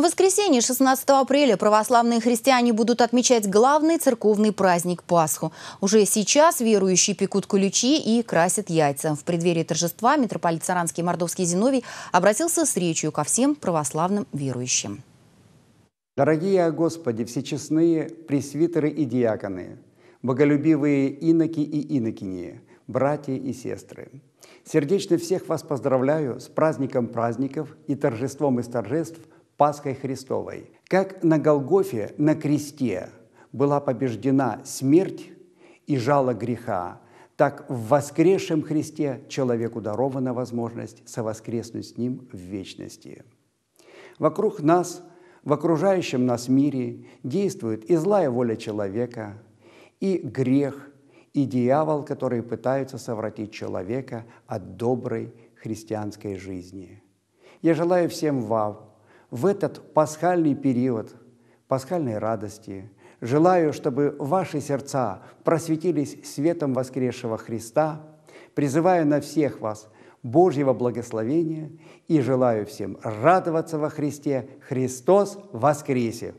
В воскресенье 16 апреля православные христиане будут отмечать главный церковный праздник Пасху. Уже сейчас верующие пекут ключи и красят яйца. В преддверии торжества митрополит Саранский Мордовский Зиновий обратился с речью ко всем православным верующим. Дорогие Господи, всечестные пресвитеры и диаконы, боголюбивые иноки и инокини, братья и сестры, сердечно всех вас поздравляю с праздником праздников и торжеством из торжеств – Пасхой Христовой. Как на Голгофе, на кресте была побеждена смерть и жало греха, так в воскресшем Христе человеку дарована возможность совоскреснуть с Ним в вечности. Вокруг нас, в окружающем нас мире действует и злая воля человека, и грех, и дьявол, которые пытаются совратить человека от доброй христианской жизни. Я желаю всем вам в этот пасхальный период, пасхальной радости, желаю, чтобы ваши сердца просветились светом воскресшего Христа, призываю на всех вас Божьего благословения и желаю всем радоваться во Христе. Христос воскресе!